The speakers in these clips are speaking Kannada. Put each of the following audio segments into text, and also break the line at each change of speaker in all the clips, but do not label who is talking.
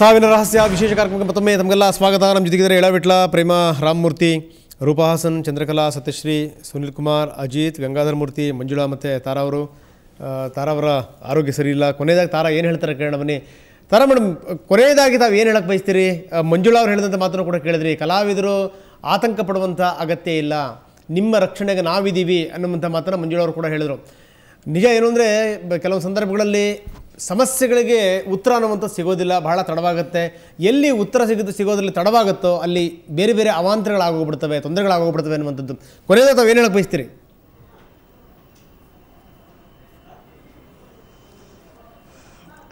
ಸಾವಿನ ರಹಸ್ಯ ವಿಶೇಷ ಕಾರ್ಯಕ್ರಮಕ್ಕೆ ಮತ್ತೊಮ್ಮೆ ತಮಗೆಲ್ಲ ಸ್ವಾಗತ ನಮ್ಮ ಜೊತೆಗಿದ್ದಾರೆ ಎಳವಿಟ್ಲ ಪ್ರೇಮ ರಾಮಮೂರ್ತಿ ರೂಪಹಾಸನ್ ಚಂದ್ರಕಲಾ ಸತ್ಯಶ್ರೀ ಸುನೀಲ್ ಕುಮಾರ್ ಅಜಿತ್ ಗಂಗಾಧರ ಮೂರ್ತಿ ಮಂಜುಳಾ ಮತ್ತು ತಾರಾ ಅವರು ತಾರಾವರ ಆರೋಗ್ಯ ಸರಿ ಇಲ್ಲ ಕೊನೆಯದಾಗಿ ತಾರಾ ಏನು ಹೇಳ್ತಾರೆ ಕೇಳೋಣ ಬನ್ನಿ ತಾರಾ ಮೇಡಮ್ ಕೊನೆಯದಾಗಿ ತಾವು ಏನು ಹೇಳಕ್ಕೆ ಬಯಸ್ತೀರಿ ಮಂಜುಳಾ ಅವ್ರು ಹೇಳಿದಂಥ ಮಾತ್ರ ಕೂಡ ಕೇಳಿದ್ರಿ ಕಲಾವಿದರು ಆತಂಕ ಪಡುವಂಥ ಅಗತ್ಯ ಇಲ್ಲ ನಿಮ್ಮ ರಕ್ಷಣೆಗೆ ನಾವಿದ್ದೀವಿ ಅನ್ನುವಂಥ ಮಾತನ್ನು ಮಂಜುಳಾ ಅವರು ಕೂಡ ಹೇಳಿದರು ನಿಜ ಏನು ಅಂದರೆ ಕೆಲವು ಸಂದರ್ಭಗಳಲ್ಲಿ ಸಮಸ್ಯೆಗಳಿಗೆ ಉತ್ತರ ಅನ್ನುವಂಥ ಸಿಗೋದಿಲ್ಲ ಬಹಳ ತಡವಾಗುತ್ತೆ ಎಲ್ಲಿ ಉತ್ತರ ಸಿಗುತ್ತೆ ಸಿಗೋದ್ರಲ್ಲಿ ತಡವಾಗುತ್ತೋ ಅಲ್ಲಿ ಬೇರೆ ಬೇರೆ ಅವಾಂತರಗಳಾಗೋಗ್ಬಿಡ್ತವೆ ತೊಂದರೆಗಳಾಗೋಗ್ಬಿಡ್ತವೆ ಅನ್ನುವಂಥದ್ದು ಕೊನೆಯದ ತಾವು ಏನು ಹೇಳಕ್ಕೆ ಬಯಸ್ತೀರಿ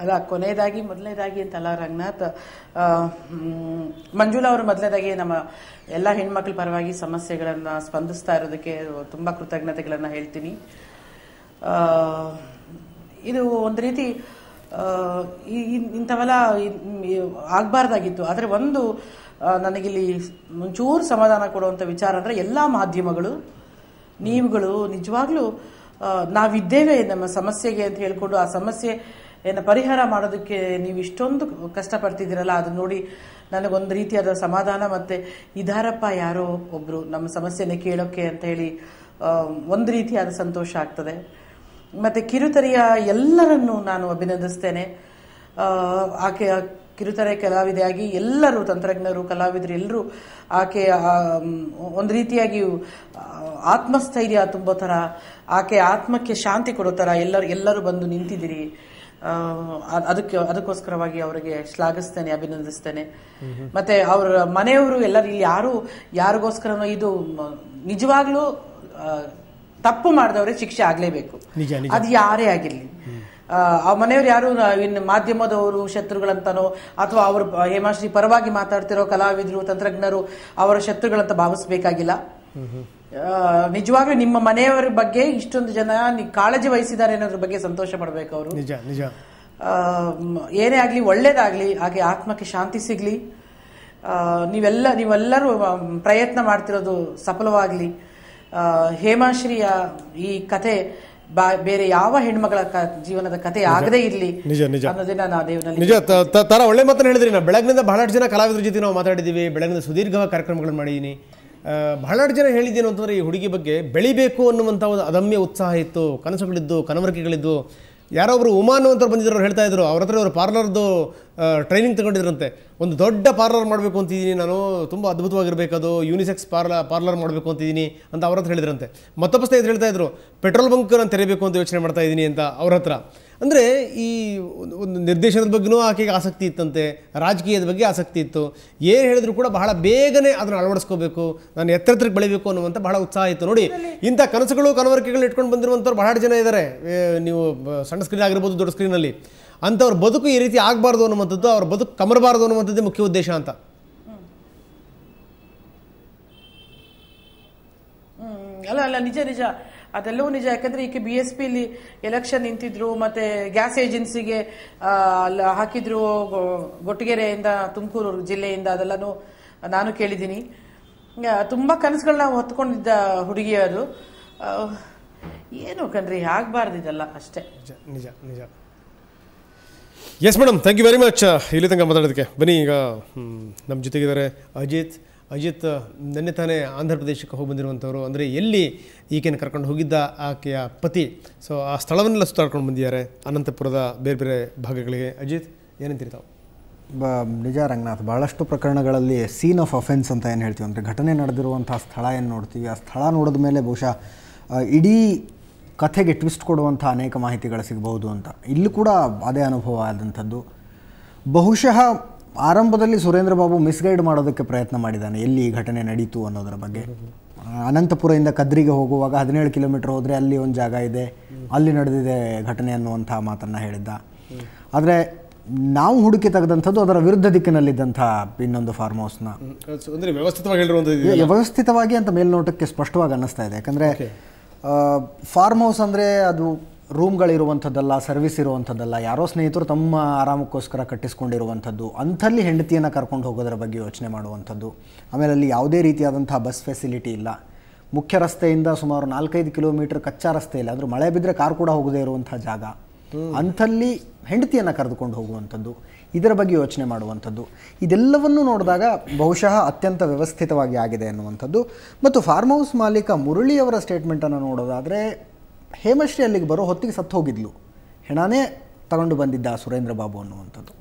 ಅಲ್ಲ ಕೊನೆಯದಾಗಿ ಮೊದಲನೇದಾಗಿ ಅಂತಲ್ಲ ರಂಗನಾಥ್ ಮಂಜುಳಾ ಅವರು ಮೊದಲನೇದಾಗಿ ನಮ್ಮ ಎಲ್ಲ ಹೆಣ್ಮಕ್ಳ ಪರವಾಗಿ ಸಮಸ್ಯೆಗಳನ್ನು ಸ್ಪಂದಿಸ್ತಾ ಇರೋದಕ್ಕೆ ತುಂಬ ಕೃತಜ್ಞತೆಗಳನ್ನು ಹೇಳ್ತೀನಿ ಇದು ಒಂದು ರೀತಿ ಇಂಥವೆಲ್ಲ ಆಗಬಾರ್ದಾಗಿತ್ತು ಆದರೆ ಒಂದು ನನಗಿಲ್ಲಿ ಮುಂಚೂರು ಸಮಾಧಾನ ಕೊಡುವಂಥ ವಿಚಾರ ಅಂದರೆ ಎಲ್ಲ ಮಾಧ್ಯಮಗಳು ನೀವುಗಳು ನಿಜವಾಗ್ಲೂ ನಾವಿದ್ದೇವೆ ನಮ್ಮ ಸಮಸ್ಯೆಗೆ ಅಂತ ಹೇಳ್ಕೊಂಡು ಆ ಸಮಸ್ಯೆ ಏನ ಪರಿಹಾರ ಮಾಡೋದಕ್ಕೆ ನೀವು ಇಷ್ಟೊಂದು ಕಷ್ಟಪಡ್ತಿದ್ದೀರಲ್ಲ ಅದನ್ನ ನೋಡಿ ನನಗೊಂದು ರೀತಿಯಾದ ಸಮಾಧಾನ ಮತ್ತು ಇದಾರಪ್ಪ ಯಾರೋ ಒಬ್ಬರು ನಮ್ಮ ಸಮಸ್ಯೆನ ಕೇಳೋಕ್ಕೆ ಅಂತ ಹೇಳಿ ಒಂದು ರೀತಿಯಾದ ಸಂತೋಷ ಆಗ್ತದೆ ಮತ್ತೆ ಕಿರುತೆರೆಯ ಎಲ್ಲರನ್ನು ನಾನು ಅಭಿನಂದಿಸ್ತೇನೆ ಆಕೆಯ ಕಿರುತೆರೆ ಕಲಾವಿದೆಯಾಗಿ ಎಲ್ಲರೂ ತಂತ್ರಜ್ಞರು ಕಲಾವಿದರು ಎಲ್ಲರೂ ಆಕೆಯ ಒಂದು ರೀತಿಯಾಗಿ ಆತ್ಮಸ್ಥೈರ್ಯ ತುಂಬೋ ಥರ ಆಕೆ ಆತ್ಮಕ್ಕೆ ಶಾಂತಿ ಕೊಡೋ ಥರ ಎಲ್ಲರೂ ಎಲ್ಲರೂ ಬಂದು ನಿಂತಿದ್ದೀರಿ ಅದಕ್ಕೆ ಅದಕ್ಕೋಸ್ಕರವಾಗಿ ಅವರಿಗೆ ಶ್ಲಾಘಿಸ್ತೇನೆ ಅಭಿನಂದಿಸ್ತೇನೆ ಮತ್ತೆ ಅವರ ಮನೆಯವರು ಎಲ್ಲರೂ ಇಲ್ಲಿ ಯಾರು ಯಾರಿಗೋಸ್ಕರನೋ ಇದು ನಿಜವಾಗ್ಲೂ ತಪ್ಪು ಮಾಡಿದವ್ರೆ ಶಿಕ್ಷೆ ಆಗಲೇಬೇಕು ಅದು ಯಾರೇ ಆಗಿರ್ಲಿ ಆ ಮನೆಯವರು ಯಾರು ಇನ್ನು ಮಾಧ್ಯಮದವರು ಶತ್ರುಗಳಂತನೋ ಅಥವಾ ಅವರು ಹೇಮಾಶ್ರೀ ಪರವಾಗಿ ಮಾತಾಡ್ತಿರೋ ಕಲಾವಿದರು ತಂತ್ರಜ್ಞರು ಅವರ ಶತ್ರುಗಳಂತ ಭಾವಿಸಬೇಕಾಗಿಲ್ಲ ನಿಜವಾಗ್ಲೂ ನಿಮ್ಮ ಮನೆಯವರ ಬಗ್ಗೆ ಇಷ್ಟೊಂದು ಜನ ಕಾಳಜಿ ವಹಿಸಿದ್ದಾರೆ ಅನ್ನೋದ್ರ ಬಗ್ಗೆ ಸಂತೋಷ ಪಡಬೇಕು ಅವರು ಏನೇ ಆಗಲಿ ಒಳ್ಳೇದಾಗ್ಲಿ ಹಾಗೆ ಆತ್ಮಕ್ಕೆ ಶಾಂತಿ ಸಿಗ್ಲಿ ನೀವೆಲ್ಲ ನೀವೆಲ್ಲರೂ ಪ್ರಯತ್ನ ಮಾಡ್ತಿರೋದು ಸಫಲವಾಗಲಿ ಹೇಮಾಶ್ರೀಯ ಈ ಕತೆ ಬೇರೆ ಯಾವ ಹೆಣ್ಮಗಳ ಜೀವನದ ಕತೆ ಆಗದೇ ಇರಲಿ ನಿಜ ನಿಜ ನಿಜ
ತರ ಒಳ್ಳೆ ಮಾತನ್ನು ಹೇಳಿದ್ರಿ ನಾವು ಬೆಳಗ್ನಿಂದ ಬಹಳಷ್ಟು ಜನ ಕಲಾವಿದರ ಜೊತೆ ನಾವು ಮಾತಾಡಿದ್ದೀವಿ ಬೆಳಗಿನ ಸುದೀರ್ಘ ಕಾರ್ಯಕ್ರಮಗಳನ್ನು ಮಾಡಿದ್ದೀನಿ ಬಹಳಷ್ಟು ಜನ ಹೇಳಿದ್ದೇನು ಅಂತಂದ್ರೆ ಈ ಹುಡುಗಿ ಬಗ್ಗೆ ಬೆಳಿಬೇಕು ಅನ್ನುವಂಥ ಒಂದು ಅದಮ್ಯ ಉತ್ಸಾಹ ಇತ್ತು ಕನಸುಗಳಿದ್ದು ಕನವರಿಕೆಗಳಿದ್ದು ಯಾರೋ ಒಬ್ಬರು ಉಮಾನು ಅಂತ ಬಂದಿದ್ರು ಅವ್ರು ಹೇಳ್ತಾ ಇದ್ರು ಅವ್ರ ಹತ್ರ ಅವರು ಪಾರ್ಲರ್ದು ಟ್ರೈನಿಂಗ್ ತಗೊಂಡಿದ್ರಂತೆ ಒಂದು ದೊಡ್ಡ ಪಾರ್ಲರ್ ಮಾಡಬೇಕು ಅಂತಿದ್ದೀನಿ ನಾನು ತುಂಬ ಅದ್ಭುತವಾಗಿರಬೇಕದು ಯೂನಿಸೆಕ್ಸ್ ಪಾರ್ಲ ಪಾರ್ಲರ್ ಮಾಡಬೇಕು ಅಂತಿದ್ದೀನಿ ಅಂತ ಅವ್ರ ಹತ್ರ ಹೇಳಿದ್ರಂತೆ ಮತ್ತೊಬ್ಬ ಸ್ನೇಹಿತರು ಹೇಳ್ತಾ ಇದ್ರು ಪೆಟ್ರೋಲ್ ಬಂಕ್ ನಾನು ತೆರೆಯಬೇಕು ಅಂತ ಯೋಚನೆ ಮಾಡ್ತಾ ಇದ್ದೀನಿ ಅಂತ ಅವ್ರ ಹತ್ರ ಅಂದರೆ ಈ ಒಂದು ನಿರ್ದೇಶನದ ಬಗ್ಗೆನೂ ಆಕೆಗೆ ಆಸಕ್ತಿ ಇತ್ತಂತೆ ರಾಜಕೀಯದ ಬಗ್ಗೆ ಆಸಕ್ತಿ ಇತ್ತು ಏನು ಹೇಳಿದ್ರು ಕೂಡ ಬಹಳ ಬೇಗನೆ ಅದನ್ನು ಅಳವಡಿಸ್ಕೋಬೇಕು ನಾನು ಎತ್ತರತ್ರಕ್ಕೆ ಬೆಳಿಬೇಕು ಅನ್ನುವಂಥ ಬಹಳ ಉತ್ಸಾಹ ಇತ್ತು ನೋಡಿ ಇಂಥ ಕನಸುಗಳು ಕನವರಿಕೆಗಳು ಇಟ್ಕೊಂಡು ಬಂದಿರುವಂಥವ್ರು ಬಹಳ ಜನ ಇದ್ದಾರೆ ನೀವು ಸಣ್ಣ ಸ್ಕ್ರೀನ್ ಆಗಿರ್ಬೋದು ದೊಡ್ಡ ಸ್ಕ್ರೀನಲ್ಲಿ ಅಂಥವ್ರ ಬದುಕು ಈ ರೀತಿ ಆಗಬಾರ್ದು ಅನ್ನುವಂಥದ್ದು ಅವ್ರ ಬದುಕು ಕಮರಬಾರ್ದು ಅನ್ನುವಂಥದ್ದೇ ಮುಖ್ಯ ಉದ್ದೇಶ ಅಂತ
ಅಲ್ಲ ಅಲ್ಲ ನಿಜ ನಿಜ ಅದೆಲ್ಲವೂ ನಿಜ ಯಾಕಂದ್ರೆ ಈಕೆ ಬಿ ಎಸ್ ಪಿಲಿ ಎಲೆಕ್ಷನ್ ನಿಂತಿದ್ರು ಮತ್ತೆ ಗ್ಯಾಸ್ ಏಜೆನ್ಸಿಗೆ ಹಾಕಿದ್ರು ಗೊಟ್ಟಿಗೆರೆಯಿಂದ ತುಮಕೂರು ಜಿಲ್ಲೆಯಿಂದ ಅದೆಲ್ಲನೂ ನಾನು ಕೇಳಿದ್ದೀನಿ ತುಂಬ ಕನಸುಗಳನ್ನ ಹೊತ್ಕೊಂಡಿದ್ದ ಹುಡುಗಿ ಅದು ಏನು ಕಣ್ರಿ ಇದೆಲ್ಲ ಅಷ್ಟೇ ನಿಜ ನಿಜ
yes madam thank you very much ಇಲ್ಲಿ ತನಕ ಮಾತಾಡೋದಕ್ಕೆ ಬನ್ನಿ ಈಗ ನಮ್ಮ ಜೊತೆಗಿದ್ದಾರೆ ಅಜಿತ್ ಅಜಿತ್ ನಿನ್ನೆ ತಾನೇ ಆಂಧ್ರ ಪ್ರದೇಶಕ್ಕೆ ಹೋಗಿ ಬಂದಿರುವಂಥವ್ರು ಅಂದರೆ ಎಲ್ಲಿ ಈಕೆಯನ್ನು ಕರ್ಕೊಂಡು ಹೋಗಿದ್ದ ಆಕೆಯ ಪತಿ ಸೊ ಆ ಸ್ಥಳವನ್ನೆಲ್ಲ ಸುತ್ತಾಡ್ಕೊಂಡು ಬಂದಿದ್ದಾರೆ ಅನಂತಪುರದ ಬೇರೆ ಬೇರೆ ಭಾಗಗಳಿಗೆ ಅಜಿತ್ ಏನಂತೀರಿ ತಾವು
ಬ ನಿಜ ರಂಗನಾಥ್ ಭಾಳಷ್ಟು ಪ್ರಕರಣಗಳಲ್ಲಿ ಸೀನ್ ಆಫ್ ಅಫೆನ್ಸ್ ಅಂತ ಏನು ಹೇಳ್ತೀವಿ ಅಂದರೆ ಘಟನೆ ನಡೆದಿರುವಂಥ ಸ್ಥಳ ಏನು ನೋಡ್ತೀವಿ ಆ ಸ್ಥಳ ನೋಡಿದ ಮೇಲೆ ಬಹುಶಃ ಇಡೀ ಕಥೆಗೆ ಟ್ವಿಸ್ಟ್ ಕೊಡುವಂಥ ಅನೇಕ ಮಾಹಿತಿಗಳು ಸಿಗಬಹುದು ಅಂತ ಇಲ್ಲೂ ಕೂಡ ಅದೇ ಅನುಭವ ಆದಂಥದ್ದು ಬಹುಶಃ ಆರಂಭದಲ್ಲಿ ಸುರೇಂದ್ರ ಬಾಬು ಮಿಸ್ಗೈಡ್ ಮಾಡೋದಕ್ಕೆ ಪ್ರಯತ್ನ ಮಾಡಿದ್ದಾನೆ ಎಲ್ಲಿ ಈ ಘಟನೆ ನಡೀತು ಅನ್ನೋದರ ಬಗ್ಗೆ ಅನಂತಪುರದಿಂದ ಕದ್ರಿಗೆ ಹೋಗುವಾಗ ಹದಿನೇಳು ಕಿಲೋಮೀಟರ್ ಹೋದರೆ ಅಲ್ಲಿ ಒಂದು ಜಾಗ ಇದೆ ಅಲ್ಲಿ ನಡೆದಿದೆ ಘಟನೆ ಅನ್ನುವಂಥ ಮಾತನ್ನು ಹೇಳಿದ್ದ ಆದರೆ ನಾವು ಹುಡುಕಿ ತೆಗೆದಂಥದ್ದು ಅದರ ವಿರುದ್ಧ ದಿಕ್ಕಿನಲ್ಲಿದ್ದಂಥ ಇನ್ನೊಂದು ಫಾರ್ಮ್ ಹೌಸ್ನ ವ್ಯವಸ್ಥಿತವಾಗಿ ಅಂತ ಮೇಲ್ನೋಟಕ್ಕೆ ಸ್ಪಷ್ಟವಾಗಿ ಅನ್ನಿಸ್ತಾ ಇದೆ ಯಾಕಂದರೆ ಫಾರ್ಮ್ ಹೌಸ್ ಅಂದರೆ ಅದು ರೂಮ್ಗಳಿರುವಂಥದ್ದಲ್ಲ ಸರ್ವಿಸ್ ಇರುವಂಥದ್ದಲ್ಲ ಯಾರೋ ಸ್ನೇಹಿತರು ತಮ್ಮ ಆರಾಮಕ್ಕೋಸ್ಕರ ಕಟ್ಟಿಸ್ಕೊಂಡಿರುವಂಥದ್ದು ಅಂಥಲ್ಲಿ ಹೆಂಡತಿಯನ್ನು ಕರ್ಕೊಂಡು ಹೋಗೋದರ ಬಗ್ಗೆ ಯೋಚನೆ ಮಾಡುವಂಥದ್ದು ಆಮೇಲೆ ಅಲ್ಲಿ ಯಾವುದೇ ರೀತಿಯಾದಂಥ ಬಸ್ ಫೆಸಿಲಿಟಿ ಇಲ್ಲ ಮುಖ್ಯ ರಸ್ತೆಯಿಂದ ಸುಮಾರು ನಾಲ್ಕೈದು ಕಿಲೋಮೀಟರ್ ಕಚ್ಚಾ ರಸ್ತೆ ಇಲ್ಲ ಅಂದರೆ ಮಳೆ ಬಿದ್ದರೆ ಕಾರ್ ಕೂಡ ಹೋಗದೇ ಇರುವಂಥ ಜಾಗ ಅಂಥಲ್ಲಿ ಹೆಂಡತಿಯನ್ನು ಕರೆದುಕೊಂಡು ಹೋಗುವಂಥದ್ದು ಇದರ ಬಗ್ಗೆ ಯೋಚನೆ ಮಾಡುವಂಥದ್ದು ಇದೆಲ್ಲವನ್ನು ನೋಡಿದಾಗ ಬಹುಶಃ ಅತ್ಯಂತ ವ್ಯವಸ್ಥಿತವಾಗಿ ಆಗಿದೆ ಅನ್ನುವಂಥದ್ದು ಮತ್ತು ಫಾರ್ಮ್ ಹೌಸ್ ಮಾಲೀಕ ಮುರಳಿಯವರ ಸ್ಟೇಟ್ಮೆಂಟನ್ನು ನೋಡೋದಾದರೆ ಹೇಮಶ್ರೀ ಅಲ್ಲಿಗೆ ಬರೋ ಹೊತ್ತಿಗೆ ಸತ್ತು ಹೋಗಿದ್ಲು ಹೆಣನೇ ತಗೊಂಡು ಬಂದಿದ್ದ ಸುರೇಂದ್ರ ಬಾಬು ಅನ್ನುವಂಥದ್ದು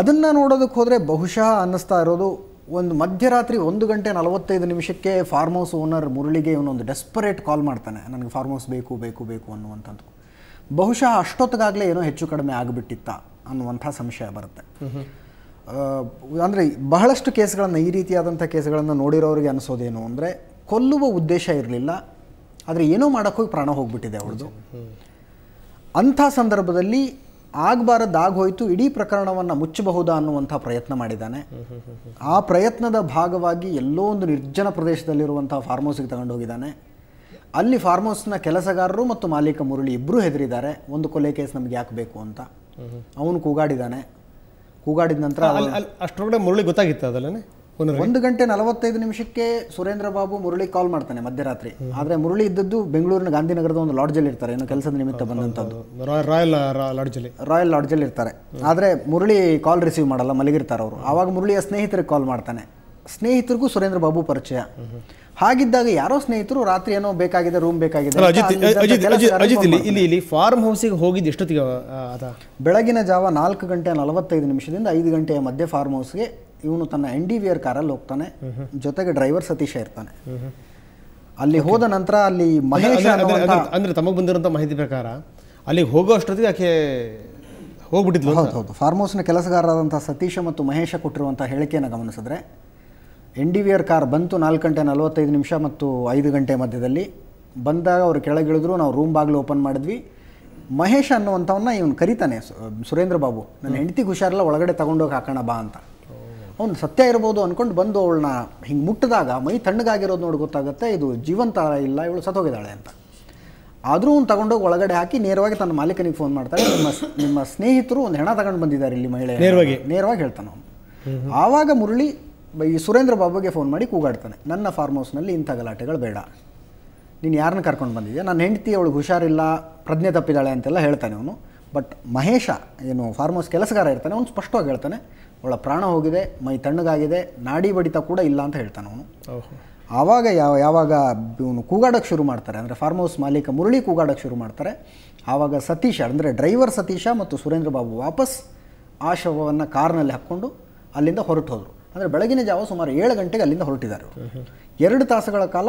ಅದನ್ನು ನೋಡೋದಕ್ಕೆ ಹೋದರೆ ಬಹುಶಃ ಅನ್ನಿಸ್ತಾ ಇರೋದು ಒಂದು ಮಧ್ಯರಾತ್ರಿ ಒಂದು ಗಂಟೆ ನಲವತ್ತೈದು ನಿಮಿಷಕ್ಕೆ ಫಾರ್ಮ್ ಹೌಸ್ ಓನರ್ ಮುರಳಿಗೆ ಇವನೊಂದು ಡೆಸ್ಪರೇಟ್ ಕಾಲ್ ಮಾಡ್ತಾನೆ ನನಗೆ ಫಾರ್ಮ್ ಹೌಸ್ ಬೇಕು ಬೇಕು ಬೇಕು ಅನ್ನುವಂಥದ್ದು ಬಹುಶಃ ಅಷ್ಟೊತ್ತಿಗಾಗಲೇ ಏನೋ ಹೆಚ್ಚು ಕಡಿಮೆ ಆಗಿಬಿಟ್ಟಿತ್ತ ಅನ್ನುವಂಥ ಸಂಶಯ ಬರುತ್ತೆ ಅಂದರೆ ಬಹಳಷ್ಟು ಕೇಸ್ಗಳನ್ನು ಈ ರೀತಿಯಾದಂಥ ಕೇಸ್ಗಳನ್ನು ನೋಡಿರೋರಿಗೆ ಅನಿಸೋದೇನು ಅಂದರೆ ಕೊಲ್ಲುವ ಉದ್ದೇಶ ಇರಲಿಲ್ಲ ಆದರೆ ಏನೋ ಮಾಡೋಕ್ಕೋಗಿ ಪ್ರಾಣ ಹೋಗ್ಬಿಟ್ಟಿದೆ ಅವ್ರದ್ದು ಅಂಥ ಸಂದರ್ಭದಲ್ಲಿ ಹೋಯಿತು ಇಡೀ ಪ್ರಕರಣವನ್ನು ಮುಚ್ಚಬಹುದಾ ಅನ್ನುವಂಥ ಪ್ರಯತ್ನ ಮಾಡಿದ್ದಾನೆ ಆ ಪ್ರಯತ್ನದ ಭಾಗವಾಗಿ ಎಲ್ಲೋ ಒಂದು ನಿರ್ಜನ ಪ್ರದೇಶದಲ್ಲಿರುವಂಥ ಫಾರ್ಮೌಸಿಗೆ ತಗೊಂಡು ಹೋಗಿದ್ದಾನೆ ಅಲ್ಲಿ ಫಾರ್ಮೌಸ್ನ ಕೆಲಸಗಾರರು ಮತ್ತು ಮಾಲೀಕ ಮುರಳಿ ಇಬ್ಬರೂ ಹೆದರಿದ್ದಾರೆ ಒಂದು ಕೊಲೆ ಕೇಸ್ ನಮಗೆ ಯಾಕೆ ಬೇಕು ಅಂತ ಅವನು ಕೂಗಾಡಿದ್ದಾನೆ ಕೂಗಾಡಿದ ನಂತರ
ಅಷ್ಟರೊಳಗೆ ಮುರಳಿ ಗೊತ್ತಾಗಿತ್ತು ಅದಲ್ಲೇ ಒಂದು
ಗಂಟೆ ನಲವತ್ತೈದು ನಿಮಿಷಕ್ಕೆ ಸುರೇಂದ್ರ ಬಾಬು ಮುರಳಿ ಕಾಲ್ ಮಾಡ್ತಾನೆ ಮಧ್ಯರಾತ್ರಿ ಆದ್ರೆ ಮುರಳಿ ಇದ್ದದ್ದು ಬೆಂಗಳೂರಿನ ಗಾಂಧಿನಗರದ ಒಂದು ಅಲ್ಲಿ ಇರ್ತಾರೆ ಏನೋ ಕೆಲಸದ ನಿಮಿತ್ತ ಬಂದಂತದ್ದು
ರಾಯಲ್ ಲಾಡ್ಜಲ್ಲಿ ರಾಯಲ್ ಲಾಡ್ಜಲ್ಲಿ
ಇರ್ತಾರೆ ಆದ್ರೆ ಮುರಳಿ ಕಾಲ್ ರಿಸೀವ್ ಮಾಡಲ್ಲ ಮಲಗಿರ್ತಾರೆ ಅವರು ಆವಾಗ ಮುರಳಿಯ ಸ್ನೇಹಿತರಿಗೆ ಕಾಲ್ ಮಾಡ್ತಾನೆ ಸ್ನೇಹಿತರಿಗೂ ಸುರೇಂದ್ರ ಬಾಬು ಪರಿಚಯ ಹಾಗಿದ್ದಾಗ ಯಾರೋ ಸ್ನೇಹಿತರು ರಾತ್ರಿ ಏನೋ ಬೇಕಾಗಿದೆ ರೂಮ್ ಬೇಕಾಗಿದೆ ಇಲ್ಲಿ
ಫಾರ್ಮ್ ಹೌಸಿಗೆ ಹೋಗಿದ್ದು ಎಷ್ಟೊತ್ತಿಗೆ ಬೆಳಗಿನ
ಜಾವ ನಾಲ್ಕು ಗಂಟೆ ನಲವತ್ತೈದು ನಿಮಿಷದಿಂದ ಐದು ಗಂಟೆಯ ಮಧ್ಯೆ ಫಾರ್ಮ್ ಹೌಸ್ಗೆ ಇವನು ತನ್ನ ಎನ್ ಡಿ ವಿ ಆರ್ ಕಾರಲ್ಲಿ ಹೋಗ್ತಾನೆ
ಜೊತೆಗೆ ಡ್ರೈವರ್ ಸತೀಶ ಇರ್ತಾನೆ ಅಲ್ಲಿ ಹೋದ ನಂತರ ಅಲ್ಲಿ ಮಹೇಶ್ ಅಂದ್ರೆ ತಮಗೆ ಬಂದಿರುವಂಥ ಮಾಹಿತಿ ಪ್ರಕಾರ ಅಲ್ಲಿ ಹೋಗೋ ಅಷ್ಟೊತ್ತಿಗೆ ಆಕೆ ಹೋಗ್ಬಿಟ್ಟಿದ್ಲು ಹೌದು ಹೌದು ಫಾರ್ಮ್ ಹೌಸ್ನ
ಕೆಲಸಗಾರರಾದಂಥ ಸತೀಶ ಮತ್ತು ಮಹೇಶ ಕೊಟ್ಟಿರುವಂಥ ಹೇಳಿಕೆಯನ್ನು ಗಮನಿಸಿದ್ರೆ N D V R car ಬಂತು ನಾಲ್ಕು ಗಂಟೆ ನಲವತ್ತೈದು ನಿಮಿಷ ಮತ್ತು ಐದು ಗಂಟೆ ಮಧ್ಯದಲ್ಲಿ ಬಂದಾಗ ಅವರು ಕೆಳಗಿಳಿದ್ರು ನಾವು ರೂಮ್ ಬಾಗಿಲು ಓಪನ್ ಮಾಡಿದ್ವಿ ಮಹೇಶ್ ಅನ್ನುವಂಥವನ್ನ ಇವನು ಕರಿತಾನೆ ಸುರೇಂದ್ರ ಬಾಬು ನನ್ನ ಹೆಂಡತಿ ಹುಷಾರಿಲ್ಲ ಒಳಗಡೆ ತಗೊಂಡೋಗಿ ಹಾಕೋಣ ಬಾ ಅಂತ ಅವ್ನು ಸತ್ಯ ಇರ್ಬೋದು ಅಂದ್ಕೊಂಡು ಬಂದು ಅವಳನ್ನ ಹಿಂಗೆ ಮುಟ್ಟಿದಾಗ ಮೈ ತಣ್ಣಗಾಗಿರೋದು ನೋಡಿ ಗೊತ್ತಾಗುತ್ತೆ ಇದು ಜೀವಂತ ಇಲ್ಲ ಇವಳು ಸತ್ತೋಗಿದ್ದಾಳೆ ಅಂತ ಆದರೂ ಅವ್ನು ತಗೊಂಡೋಗಿ ಒಳಗಡೆ ಹಾಕಿ ನೇರವಾಗಿ ತನ್ನ ಮಾಲೀಕನಿಗೆ ಫೋನ್ ಮಾಡ್ತಾರೆ ನಿಮ್ಮ ನಿಮ್ಮ ಸ್ನೇಹಿತರು ಒಂದು ಹೆಣ ತಗೊಂಡು ಬಂದಿದ್ದಾರೆ ಇಲ್ಲಿ ಮಹಿಳೆ ನೇರವಾಗಿ ನೇರವಾಗಿ ಹೇಳ್ತಾನೆ ಅವನು ಆವಾಗ ಮುರಳಿ ಈ ಸುರೇಂದ್ರ ಬಾಬುಗೆ ಫೋನ್ ಮಾಡಿ ಕೂಗಾಡ್ತಾನೆ ನನ್ನ ಫಾರ್ಮ್ ಹೌಸ್ನಲ್ಲಿ ಇಂಥ ಗಲಾಟೆಗಳು ಬೇಡ ನೀನು ಯಾರನ್ನ ಕರ್ಕೊಂಡು ಬಂದಿದ್ಯಾ ನನ್ನ ಹೆಂಡತಿ ಅವಳಿಗೆ ಹುಷಾರಿಲ್ಲ ಪ್ರಜ್ಞೆ ತಪ್ಪಿದ್ದಾಳೆ ಅಂತೆಲ್ಲ ಹೇಳ್ತಾನೆ ಅವನು ಬಟ್ ಮಹೇಶ ಏನು ಫಾರ್ಮ್ ಹೌಸ್ ಕೆಲಸಗಾರ ಇರ್ತಾನೆ ಅವನು ಸ್ಪಷ್ಟವಾಗಿ ಹೇಳ್ತಾನೆ ಅವಳ ಪ್ರಾಣ ಹೋಗಿದೆ ಮೈ ತಣ್ಣಗಾಗಿದೆ ನಾಡಿ ಬಡಿತ ಕೂಡ ಇಲ್ಲ ಅಂತ ಹೇಳ್ತಾನೆ ಅವನು ಆವಾಗ ಯಾವ ಯಾವಾಗ ಇವನು ಕೂಗಾಡೋಕ್ಕೆ ಶುರು ಮಾಡ್ತಾರೆ ಅಂದರೆ ಫಾರ್ಮ್ ಹೌಸ್ ಮಾಲೀಕ ಮುರಳಿ ಕೂಗಾಡೋಕ್ಕೆ ಶುರು ಮಾಡ್ತಾರೆ ಆವಾಗ ಸತೀಶ ಅಂದರೆ ಡ್ರೈವರ್ ಸತೀಶ ಮತ್ತು ಸುರೇಂದ್ರ ಬಾಬು ವಾಪಸ್ ಆ ಶವವನ್ನು ಕಾರ್ನಲ್ಲಿ ಹಾಕ್ಕೊಂಡು ಅಲ್ಲಿಂದ ಹೊರಟು ಹೋದರು ಅಂದರೆ ಬೆಳಗಿನ ಜಾವ ಸುಮಾರು ಏಳು ಗಂಟೆಗೆ ಅಲ್ಲಿಂದ ಹೊರಟಿದ್ದಾರೆ ಎರಡು ತಾಸುಗಳ ಕಾಲ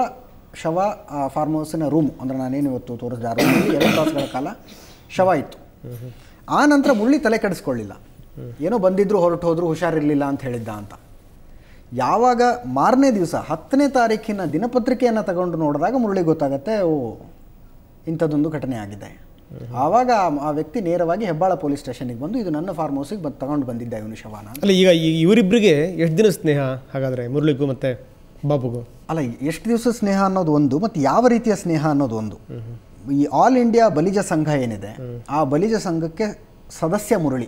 ಶವ ಆ ಫಾರ್ಮ್ ಹೌಸಿನ ರೂಮ್ ಅಂದರೆ ನಾನೇನು ಇವತ್ತು ತೋರಿಸಿದ ಎರಡು ತಾಸುಗಳ ಕಾಲ ಶವ ಇತ್ತು ಆ ನಂತರ ಮುರಳಿ ತಲೆ ಕೆಡಿಸ್ಕೊಳ್ಳಿಲ್ಲ ಏನೋ ಬಂದಿದ್ರು ಹೊರಟು ಹೋದ್ರು ಹುಷಾರಿರಲಿಲ್ಲ ಅಂತ ಹೇಳಿದ್ದ ಅಂತ ಯಾವಾಗ ಮಾರನೇ ದಿವಸ ಹತ್ತನೇ ತಾರೀಕಿನ ದಿನಪತ್ರಿಕೆಯನ್ನು ತಗೊಂಡು ನೋಡಿದಾಗ ಮುರಳಿ ಗೊತ್ತಾಗತ್ತೆ ಓ ಇಂಥದ್ದೊಂದು ಘಟನೆ ಆಗಿದೆ ಆವಾಗ ಆ ವ್ಯಕ್ತಿ ನೇರವಾಗಿ ಹೆಬ್ಬಾಳ ಪೊಲೀಸ್ ಸ್ಟೇಷನ್ಗೆ ಬಂದು ಇದು ನನ್ನ ಫಾರ್ಮ್ ಹೌಸಿಗೆ ಬಂದು ತಗೊಂಡು ಬಂದಿದ್ದ ಇವನು ಶವಾನ
ಅಲ್ಲ ಈಗ ಇವರಿಬ್ಬರಿಗೆ ಎಷ್ಟು ದಿನ ಸ್ನೇಹ ಹಾಗಾದರೆ ಮುರಳಿಗೂ ಮತ್ತು ಬಾಬುಗೂ ಅಲ್ಲ ಎಷ್ಟು ದಿವಸ ಸ್ನೇಹ ಅನ್ನೋದು ಒಂದು ಮತ್ತು ಯಾವ ರೀತಿಯ ಸ್ನೇಹ ಅನ್ನೋದು ಒಂದು
ಈ ಆಲ್ ಇಂಡಿಯಾ ಬಲಿಜ ಸಂಘ ಏನಿದೆ ಆ ಬಲಿಜ ಸಂಘಕ್ಕೆ ಸದಸ್ಯ ಮುರಳಿ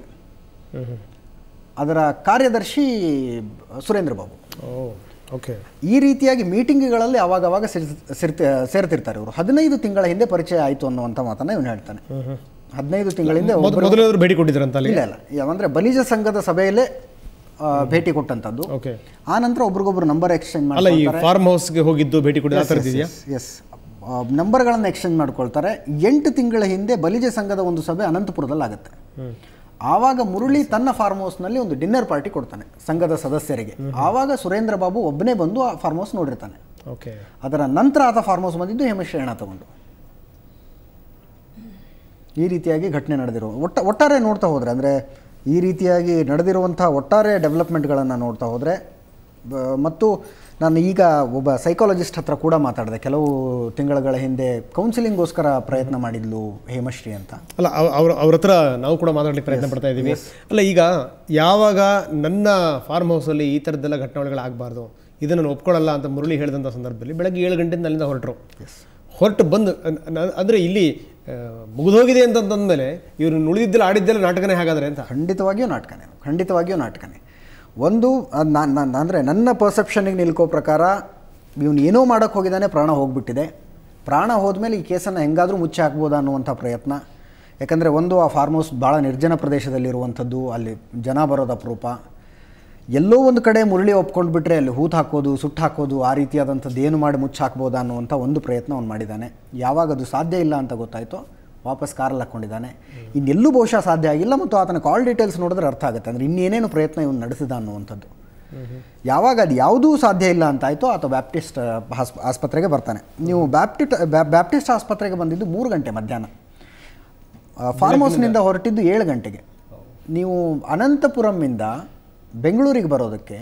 ಅದರ ಕಾರ್ಯದರ್ಶಿ ಸುರೇಂದ್ರ ಬಾಬು ಓಕೆ ಈ ರೀತಿಯಾಗಿ ಮೀಟಿಂಗ್ಗಳಲ್ಲಿ ಅವಾಗವಾಗ ಸೇರ್ತಿರ್ತಾರೆ ಇವರು ಹದಿನೈದು ತಿಂಗಳ ಹಿಂದೆ ಪರಿಚಯ ಆಯಿತು ಅನ್ನುವಂಥ ಮಾತನ್ನ ಇವನು ಹೇಳ್ತಾನೆ ಹದಿನೈದು ತಿಂಗಳ ಹಿಂದೆ
ಭೇಟಿ ಕೊಟ್ಟಿದ್ರಂತಲ್ಲಿ ಇಲ್ಲ
ಇಲ್ಲ ಅಂದ್ರೆ ಬಲಿಜ ಸಂಘದ ಸಭೆಯಲ್ಲೇ ಭೇಟಿ ಕೊಟ್ಟಂತದ್ದು ಆ ನಂತರ ಒಬ್ರಿಗೊಬ್ರು ನಂಬರ್ ಎಕ್ಸ್ಚೇಂಜ್ ಈ ಫಾರ್ಮ್
ಹೌಸ್ಗೆ ಹೋಗಿದ್ದು ಭೇಟಿ
ಎಸ್ ನಂಬರ್ಗಳನ್ನು ಎಕ್ಸ್ಚೇಂಜ್ ಮಾಡ್ಕೊಳ್ತಾರೆ ಎಂಟು ತಿಂಗಳ ಹಿಂದೆ ಬಲಿಜ ಸಂಘದ ಒಂದು ಸಭೆ ಅನಂತಪುರದಲ್ಲಿ ಆಗುತ್ತೆ ಆವಾಗ ಮುರಳಿ ತನ್ನ ಫಾರ್ಮ್ ಹೌಸ್ನಲ್ಲಿ ಒಂದು ಡಿನ್ನರ್ ಪಾರ್ಟಿ ಕೊಡ್ತಾನೆ ಸಂಘದ ಸದಸ್ಯರಿಗೆ ಆವಾಗ ಸುರೇಂದ್ರ ಬಾಬು ಒಬ್ಬನೇ ಬಂದು ಆ ಫಾರ್ಮ್ ಹೌಸ್ ನೋಡಿರ್ತಾನೆ ಓಕೆ ಅದರ ನಂತರ ಆತ ಫಾರ್ಮ್ ಹೌಸ್ ಬಂದಿದ್ದು ಹೇಮಶ್ ಶ್ರೇಣ ತಗೊಂಡು ಈ ರೀತಿಯಾಗಿ ಘಟನೆ ನಡೆದಿರೋ ಒಟ್ಟ ಒಟ್ಟಾರೆ ನೋಡ್ತಾ ಹೋದರೆ ಅಂದರೆ ಈ ರೀತಿಯಾಗಿ ನಡೆದಿರುವಂಥ ಒಟ್ಟಾರೆ ಡೆವಲಪ್ಮೆಂಟ್ಗಳನ್ನು ನೋಡ್ತಾ ಹೋದರೆ ಮತ್ತು ನಾನು ಈಗ ಒಬ್ಬ ಸೈಕಾಲಜಿಸ್ಟ್ ಹತ್ರ ಕೂಡ ಮಾತಾಡಿದೆ ಕೆಲವು ತಿಂಗಳುಗಳ ಹಿಂದೆ
ಕೌನ್ಸಿಲಿಂಗ್ಗೋಸ್ಕರ ಪ್ರಯತ್ನ ಮಾಡಿದ್ಲು ಹೇಮಶ್ರೀ ಅಂತ ಅಲ್ಲ ಅವ್ರ ಅವ್ರ ಹತ್ರ ನಾವು ಕೂಡ ಮಾತಾಡ್ಲಿಕ್ಕೆ ಪ್ರಯತ್ನ ಪಡ್ತಾ ಇದ್ದೀವಿ ಅಲ್ಲ ಈಗ ಯಾವಾಗ ನನ್ನ ಫಾರ್ಮ್ ಹೌಸಲ್ಲಿ ಈ ಥರದ್ದೆಲ್ಲ ಘಟನೆಗಳಾಗಬಾರ್ದು ಇದನ್ನು ನಾನು ಒಪ್ಕೊಳ್ಳಲ್ಲ ಅಂತ ಮುರಳಿ ಹೇಳಿದಂಥ ಸಂದರ್ಭದಲ್ಲಿ ಬೆಳಗ್ಗೆ ಏಳು ಗಂಟೆಯಿಂದ ಅಲ್ಲಿಂದ ಹೊರಟರು ಹೊರಟು ಬಂದು ಅಂದರೆ ಇಲ್ಲಿ ಮುಗಿದೋಗಿದೆ ಮೇಲೆ ಇವರು ನುಳಿದಿದ್ದೆಲ್ಲ ಆಡಿದ್ದೆಲ್ಲ ನಾಟಕನೇ ಹಾಗಾದರೆ ಅಂತ ಖಂಡಿತವಾಗಿಯೂ ನಾಟಕನೇ ಖಂಡಿತವಾಗಿಯೂ ನಾಟಕನೇ
ಒಂದು ನಾನು ಅಂದರೆ ನನ್ನ ಪರ್ಸೆಪ್ಷನಿಗೆ ನಿಲ್ಕೋ ಪ್ರಕಾರ ಇವನು ಏನೋ ಮಾಡೋಕ್ಕೆ ಹೋಗಿದ್ದಾನೆ ಪ್ರಾಣ ಹೋಗಿಬಿಟ್ಟಿದೆ ಪ್ರಾಣ ಹೋದ್ಮೇಲೆ ಈ ಕೇಸನ್ನು ಹೆಂಗಾದರೂ ಮುಚ್ಚಿ ಹಾಕ್ಬೋದು ಅನ್ನುವಂಥ ಪ್ರಯತ್ನ ಯಾಕಂದರೆ ಒಂದು ಆ ಫಾರ್ಮ್ ಹೌಸ್ ಭಾಳ ನಿರ್ಜನ ಪ್ರದೇಶದಲ್ಲಿರುವಂಥದ್ದು ಅಲ್ಲಿ ಜನ ಬರೋದು ಅಪರೂಪ ಎಲ್ಲೋ ಒಂದು ಕಡೆ ಮುರಳಿ ಒಪ್ಕೊಂಡು ಬಿಟ್ಟರೆ ಅಲ್ಲಿ ಹೂತು ಹಾಕೋದು ಸುಟ್ಟು ಹಾಕೋದು ಆ ರೀತಿಯಾದಂಥದ್ದು ಏನು ಮಾಡಿ ಮುಚ್ಚಾಕ್ಬೋದು ಅನ್ನುವಂಥ ಒಂದು ಪ್ರಯತ್ನ ಅವ್ನು ಮಾಡಿದ್ದಾನೆ ಯಾವಾಗ ಅದು ಸಾಧ್ಯ ಇಲ್ಲ ಅಂತ ಗೊತ್ತಾಯಿತು ವಾಪಸ್ ಕಾರಲ್ಲಿ ಹಾಕ್ಕೊಂಡಿದ್ದಾನೆ ಇನ್ನೆಲ್ಲೂ ಬಹುಶಃ ಸಾಧ್ಯ ಆಗಿಲ್ಲ ಮತ್ತು ಆತನ ಕಾಲ್ ಡೀಟೇಲ್ಸ್ ನೋಡಿದ್ರೆ ಅರ್ಥ ಆಗುತ್ತೆ ಅಂದರೆ ಇನ್ನೇನೇನು ಪ್ರಯತ್ನ ಇವನು ನಡೆಸಿದ ಅನ್ನುವಂಥದ್ದು ಯಾವಾಗ ಅದು ಯಾವುದೂ ಸಾಧ್ಯ ಇಲ್ಲ ಅಂತ ಆಯಿತು ಆತ ಬ್ಯಾಪ್ಟಿಸ್ಟ್ ಹಾಸ್ ಆಸ್ಪತ್ರೆಗೆ ಬರ್ತಾನೆ ನೀವು ಬ್ಯಾಪ್ಟಿಟ್ ಬ್ಯಾಪ್ಟಿಸ್ಟ್ ಆಸ್ಪತ್ರೆಗೆ ಬಂದಿದ್ದು ಮೂರು ಗಂಟೆ ಮಧ್ಯಾಹ್ನ ಫಾರ್ಮ್ ಹೌಸ್ನಿಂದ ಹೊರಟಿದ್ದು ಏಳು ಗಂಟೆಗೆ ನೀವು ಅನಂತಪುರಮ್ಮಿಂದ ಬೆಂಗಳೂರಿಗೆ ಬರೋದಕ್ಕೆ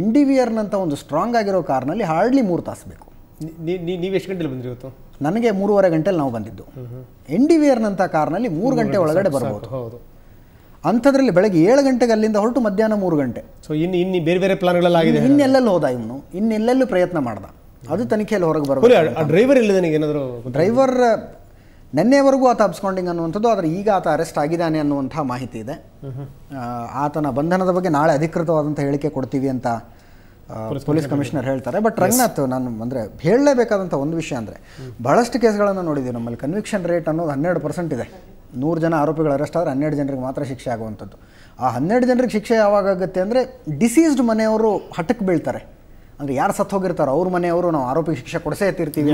ಎನ್ ಡಿ ವಿ ಒಂದು ಸ್ಟ್ರಾಂಗ್ ಆಗಿರೋ ಕಾರ್ನಲ್ಲಿ ಹಾರ್ಡ್ಲಿ ಮೂರು ತಾಸು ಬೇಕು
ನೀವು ಎಷ್ಟು ಗಂಟೆಲಿ ಬಂದ್ರಿ ಇವತ್ತು
ನನಗೆ ಮೂರುವರೆ ಗಂಟೆಲಿ ನಾವು ಬಂದಿದ್ದು ಎನ್ ಡಿ ವಿಯರ್ನಂಥ ಕಾರ್ನಲ್ಲಿ ಮೂರು ಗಂಟೆ ಒಳಗಡೆ ಬರ್ಬೋದು ಅಂಥದ್ರಲ್ಲಿ ಬೆಳಗ್ಗೆ ಏಳು ಗಂಟೆಗೆ ಅಲ್ಲಿಂದ ಹೊರಟು ಮಧ್ಯಾಹ್ನ ಮೂರು ಗಂಟೆ
ಸೊ ಇನ್ನು ಇನ್ನು ಬೇರೆ ಬೇರೆ ಪ್ಲಾನ್ಗಳಲ್ಲಾಗಿದೆ ಇನ್ನೆಲ್ಲೆಲ್ಲೂ ಹೋದ ಇವನು ಇನ್ನೆಲ್ಲೆಲ್ಲೂ ಪ್ರಯತ್ನ ಮಾಡ್ದ ಅದು ತನಿಖೆಯಲ್ಲಿ ಹೊರಗೆ ಬರೋದು ಡ್ರೈವರ್ ನನಗೆ ಏನಾದರೂ ಡ್ರೈವರ್
ನಿನ್ನೆವರೆಗೂ ಆತ ಅಬ್ಸ್ಕೊಂಡಿಂಗ್ ಅನ್ನುವಂಥದ್ದು ಆದರೆ ಈಗ ಆತ ಅರೆಸ್ಟ್ ಆಗಿದ್ದಾನೆ ಅನ್ನುವಂಥ ಮಾಹಿತಿ ಇದೆ ಆತನ ಬಂಧನದ ಬಗ್ಗೆ ನಾಳೆ ಅಧಿಕೃತವಾದಂಥ ಹೇಳಿಕೆ ಕೊಡ್ತೀವಿ ಅಂತ ಪೊಲೀಸ್ ಕಮಿಷನರ್ ಹೇಳ್ತಾರೆ ಬಟ್ ರಂಗನಾಥ್ ನಾನು ಅಂದರೆ ಹೇಳಲೇಬೇಕಾದಂಥ ಒಂದು ವಿಷಯ ಅಂದರೆ ಬಹಳಷ್ಟು ಕೇಸ್ಗಳನ್ನು ನೋಡಿದ್ದೀವಿ ನಮ್ಮಲ್ಲಿ ಕನ್ವಿಕ್ಷನ್ ರೇಟ್ ಅನ್ನೋದು ಹನ್ನೆರಡು ಪರ್ಸೆಂಟ್ ಇದೆ ನೂರು ಜನ ಆರೋಪಿಗಳು ಅರೆಸ್ಟ್ ಆದರೆ ಹನ್ನೆರಡು ಜನರಿಗೆ ಮಾತ್ರ ಶಿಕ್ಷೆ ಆಗುವಂಥದ್ದು ಆ ಹನ್ನೆರಡು ಜನರಿಗೆ ಶಿಕ್ಷೆ ಯಾವಾಗ ಆಗುತ್ತೆ ಅಂದರೆ ಡಿಸೀಸ್ಡ್ ಮನೆಯವರು ಹಠಕ್ಕೆ ಬೀಳ್ತಾರೆ ಅಂದ್ರೆ ಯಾರು ಸತ್ತು ಹೋಗಿರ್ತಾರೋ ಅವ್ರ ಮನೆಯವರು ನಾವು ಆರೋಪಿ ಶಿಕ್ಷೆ ಕೊಡಿಸೇ ತಿರ್ತೀವಿ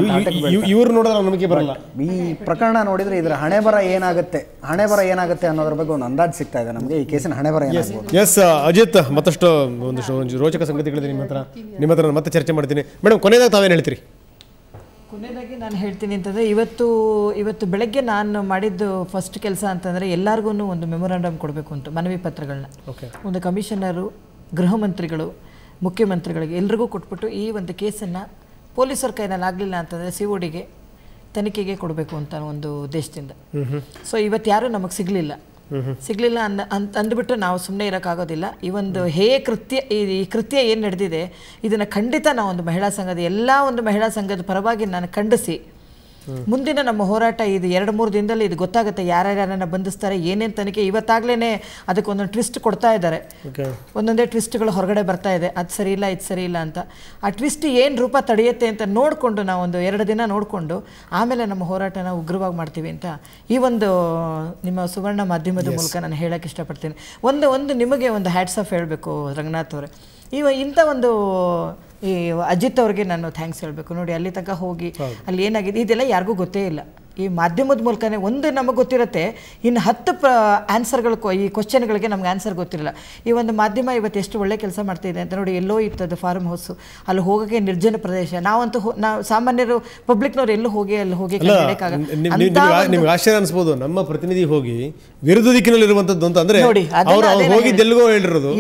ಇವ್ರು ನೋಡಿದ್ರೆ ನಮಗೆ ಬರಲ್ಲ ಈ ಪ್ರಕರಣ ನೋಡಿದ್ರೆ ಇದ್ರ ಹಣೆ ಬರ ಏನಾಗುತ್ತೆ ಹಣೆ ಬರ ಏನಾಗುತ್ತೆ ಅನ್ನೋದ್ರ ಬಗ್ಗೆ ಒಂದು ಅಂದಾಜು ಸಿಗ್ತಾ ಇದೆ
ನಮಗೆ ಈ ಕೇಸಿನ ಹಣೆ ಬರ ಎಸ್ ಅಜಿತ್ ಮತ್ತಷ್ಟು ಒಂದು ರೋಚಕ ಸಂಗತಿಗಳಿದೆ ನಿಮ್ಮ ಹತ್ರ ನಿಮ್ಮ ಹತ್ರ ಮತ್ತೆ ಚರ್ಚೆ ಮಾಡ್ತೀನಿ ಮೇಡಮ್ ಕೊನೆಯದಾಗ ತಾವೇನು ಹೇಳ್ತೀರಿ
ಕೊನೆಯದಾಗಿ ನಾನು ಹೇಳ್ತೀನಿ ಅಂತಂದರೆ ಇವತ್ತು ಇವತ್ತು ಬೆಳಗ್ಗೆ ನಾನು ಮಾಡಿದ್ದು ಫಸ್ಟ್ ಕೆಲಸ ಅಂತಂದರೆ ಎಲ್ಲರಿಗೂ ಒಂದು ಮೆಮೊರಾಂಡಮ್ ಕೊಡಬೇಕು ಅಂತ ಮನವಿ ಪತ್ರಗಳನ್ನ ಒಂದು ಕಮಿಷನರು ಗೃಹ ಮಂತ್ರಿಗಳು ಮುಖ್ಯಮಂತ್ರಿಗಳಿಗೆ ಎಲ್ರಿಗೂ ಕೊಟ್ಬಿಟ್ಟು ಈ ಒಂದು ಕೇಸನ್ನು ಪೊಲೀಸರ ಕೈನಲ್ಲಿ ಆಗಲಿಲ್ಲ ಅಂತಂದರೆ ಸಿ ಓಡಿಗೆ ತನಿಖೆಗೆ ಕೊಡಬೇಕು ಅಂತ ಒಂದು ಉದ್ದೇಶದಿಂದ ಸೊ ಇವತ್ತು ಯಾರೂ ನಮಗೆ ಸಿಗಲಿಲ್ಲ ಸಿಗಲಿಲ್ಲ ಅಂದ ಅಂತ ಅಂದ್ಬಿಟ್ಟು ನಾವು ಸುಮ್ಮನೆ ಇರೋಕ್ಕಾಗೋದಿಲ್ಲ ಈ ಒಂದು ಹೇ ಕೃತ್ಯ ಈ ಕೃತ್ಯ ಏನು ನಡೆದಿದೆ ಇದನ್ನು ಖಂಡಿತ ನಾವು ಒಂದು ಮಹಿಳಾ ಸಂಘದ ಎಲ್ಲ ಒಂದು ಮಹಿಳಾ ಸಂಘದ ಪರವಾಗಿ ನಾನು ಖಂಡಿಸಿ ಮುಂದಿನ ನಮ್ಮ ಹೋರಾಟ ಇದು ಎರಡು ಮೂರು ದಿನದಲ್ಲಿ ಇದು ಗೊತ್ತಾಗುತ್ತೆ ಯಾರ್ಯಾರನ್ನ ಬಂಧಿಸ್ತಾರೆ ಏನೇನು ತನಿಖೆ ಇವತ್ತಾಗ್ಲೇ ಅದಕ್ಕೆ ಒಂದೊಂದು ಟ್ವಿಸ್ಟ್ ಕೊಡ್ತಾ ಇದ್ದಾರೆ ಒಂದೊಂದೇ ಟ್ವಿಸ್ಟ್ಗಳು ಹೊರಗಡೆ ಬರ್ತಾ ಇದೆ ಅದು ಸರಿ ಇಲ್ಲ ಇದು ಸರಿ ಇಲ್ಲ ಅಂತ ಆ ಟ್ವಿಸ್ಟ್ ಏನು ರೂಪ ತಡೆಯುತ್ತೆ ಅಂತ ನೋಡಿಕೊಂಡು ನಾವು ಒಂದು ಎರಡು ದಿನ ನೋಡಿಕೊಂಡು ಆಮೇಲೆ ನಮ್ಮ ಹೋರಾಟನ ಉಗ್ರವಾಗಿ ಮಾಡ್ತೀವಿ ಅಂತ ಈ ಒಂದು ನಿಮ್ಮ ಸುವರ್ಣ ಮಾಧ್ಯಮದ ಮೂಲಕ ನಾನು ಹೇಳಕ್ಕೆ ಇಷ್ಟಪಡ್ತೀನಿ ಒಂದು ಒಂದು ನಿಮಗೆ ಒಂದು ಹ್ಯಾಟ್ಸ್ ಆಫ್ ಹೇಳಬೇಕು ರಂಗನಾಥ್ ಅವರೇ ಇವ ಇಂಥ ಒಂದು ಈ ಅಜಿತ್ ಅವ್ರಿಗೆ ನಾನು ಥ್ಯಾಂಕ್ಸ್ ಹೇಳಬೇಕು ನೋಡಿ ಅಲ್ಲಿ ತನಕ ಹೋಗಿ ಅಲ್ಲಿ ಏನಾಗಿದೆ ಇದೆಲ್ಲ ಯಾರಿಗೂ ಗೊತ್ತೇ ಇಲ್ಲ ಈ ಮಾಧ್ಯಮದ ಮೂಲಕನೇ ಒಂದು ನಮಗೆ ಗೊತ್ತಿರುತ್ತೆ ಇನ್ನು ಹತ್ತು ಪ್ರ ಆನ್ಸರ್ಗಳು ಈ ಕ್ವಶನ್ಗಳಿಗೆ ನಮ್ಗೆ ಆನ್ಸರ್ ಗೊತ್ತಿರಲ್ಲ ಈ ಒಂದು ಮಾಧ್ಯಮ ಇವತ್ತು ಎಷ್ಟು ಒಳ್ಳೆ ಕೆಲಸ ಮಾಡ್ತಿದೆ ಅಂತ ನೋಡಿ ಎಲ್ಲೋ ಇರ್ತದೆ ಫಾರ್ಮ್ ಹೌಸು ಅಲ್ಲಿ ಹೋಗೋಕ್ಕೆ ನಿರ್ಜನ ಪ್ರದೇಶ ನಾವಂತೂ ನಾವು ಸಾಮಾನ್ಯರು ಪಬ್ಲಿಕ್ನವ್ರು ಎಲ್ಲೂ ಹೋಗಿ ಅಲ್ಲಿ ಹೋಗಿ ನಿಮ್ಗೆ
ಆಶ್ಚರ್ಯ ಅನಿಸ್ಬೋದು ನಮ್ಮ ಪ್ರತಿನಿಧಿ ಹೋಗಿ ವಿರುದ್ಧ ದಿಕ್ಕಿನಲ್ಲಿರುವಂತದ್ದು ಅಂತ ಅಂದ್ರೆ ಅವ್ರು ಹೋಗಿದ್ದೆಲ್ಲಿಗೋ ಹೇಳಿರೋದು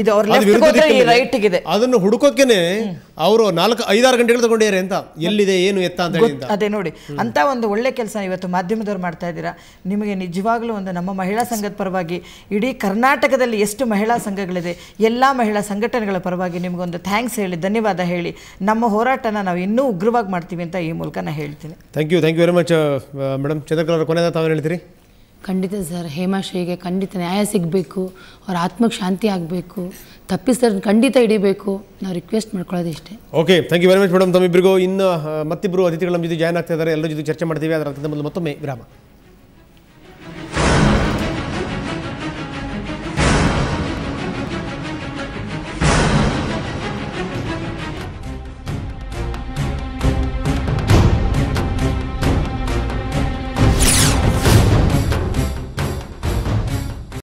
ರೈಟ್ಗಿದೆ ಅದನ್ನು ಹುಡುಕೋಕೆನೆ ಅವರು ನಾಲ್ಕು ಐದಾರು ಗಂಟೆಗಳು ತಗೊಂಡಿದ್ದಾರೆ ಅಂತ ಎಲ್ಲಿದೆ ಏನು ಎತ್ತ ಅಂತ ಅದೇ
ನೋಡಿ ಅಂತ ಒಂದು ಒಳ್ಳೆ ಕೆಲಸ ಇವತ್ತು ಇವತ್ತು ಮಾಧ್ಯಮದವ್ರು ಮಾಡ್ತಾ ಇದ್ದೀರಾ ನಿಮಗೆ ನಿಜವಾಗ್ಲೂ ಒಂದು ನಮ್ಮ ಮಹಿಳಾ ಸಂಘದ ಪರವಾಗಿ ಇಡೀ ಕರ್ನಾಟಕದಲ್ಲಿ ಎಷ್ಟು ಮಹಿಳಾ ಸಂಘಗಳಿದೆ ಎಲ್ಲ ಮಹಿಳಾ ಸಂಘಟನೆಗಳ ಪರವಾಗಿ ನಿಮಗೊಂದು ಥ್ಯಾಂಕ್ಸ್ ಹೇಳಿ ಧನ್ಯವಾದ ಹೇಳಿ ನಮ್ಮ ಹೋರಾಟನ ನಾವು ಇನ್ನೂ ಉಗ್ರವಾಗಿ ಮಾಡ್ತೀವಿ ಅಂತ ಈ ಮೂಲಕ ನಾನು ಹೇಳ್ತೀನಿ
thank you thank you very much madam Chandrakala ಕೊನೆಯ ತಾವೇ ಹೇಳ್ತೀರಿ
ಖಂಡಿತ ಸರ್ ಹೇಮಾಶ್ರೀಗೆ ಖಂಡಿತ ನ್ಯಾಯ ಸಿಗಬೇಕು ಅವ್ರ ಆತ್ಮಕ್ಕೆ ಶಾಂತಿ ಆಗಬೇಕು ತಪ್ಪಿಸ್ತಾರೆ ಖಂಡಿತ ಹಿಡಿಬೇಕು ನಾವು ರಿಕ್ವೆಸ್ಟ್ ಮಾಡ್ಕೊಳ್ಳೋದು ಇಷ್ಟೇ
okay thank you very much madam ತಮ್ಮಿಬ್ಬರಿಗೂ ಇನ್ನು ಮತ್ತಿಬ್ಬರು ಅತಿಥಿಗಳ ನಮ್ಮ ಜೊತೆ ಜಾಯ್ನ್ ಆಗ್ತಾ ಇದ್ದಾರೆ ಎಲ್ಲರ ಜೊತೆ ಚರ್ಚೆ ಮಾಡ್ತೀವಿ ಅದರ ಮೊದಲು ಮತ್ತೊಮ್ಮೆ ವಿರಾಮ